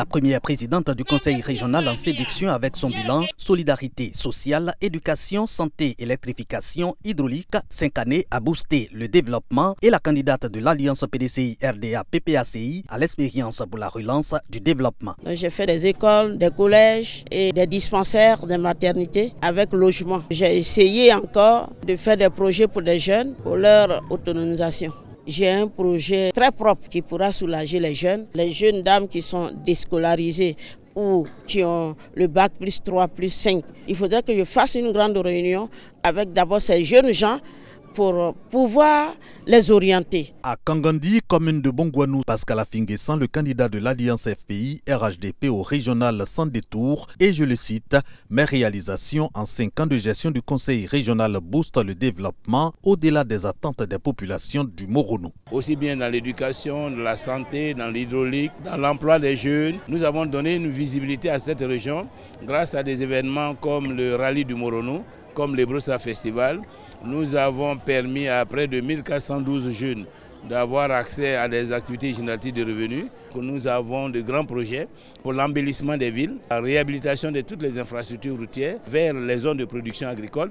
La première présidente du conseil régional en séduction avec son bilan Solidarité sociale, éducation, santé, électrification, hydraulique, cinq années à booster le développement et la candidate de l'Alliance PDCI-RDA-PPACI à l'expérience pour la relance du développement. J'ai fait des écoles, des collèges et des dispensaires de maternité avec logement. J'ai essayé encore de faire des projets pour les jeunes pour leur autonomisation j'ai un projet très propre qui pourra soulager les jeunes, les jeunes dames qui sont déscolarisées ou qui ont le bac plus 3, plus 5. Il faudrait que je fasse une grande réunion avec d'abord ces jeunes gens pour pouvoir les orienter. À Kangandi, commune de Bongwanou, Pascal Afinguessan, le candidat de l'Alliance FPI RHDP au régional sans détour, et je le cite, mes réalisations en cinq ans de gestion du conseil régional boostent le développement au-delà des attentes des populations du Morono. Aussi bien dans l'éducation, dans la santé, dans l'hydraulique, dans l'emploi des jeunes, nous avons donné une visibilité à cette région grâce à des événements comme le rallye du Moronou, comme le Brossa Festival, nous avons permis à près de 1412 jeunes d'avoir accès à des activités génératives de revenus. Nous avons de grands projets pour l'embellissement des villes, la réhabilitation de toutes les infrastructures routières vers les zones de production agricole.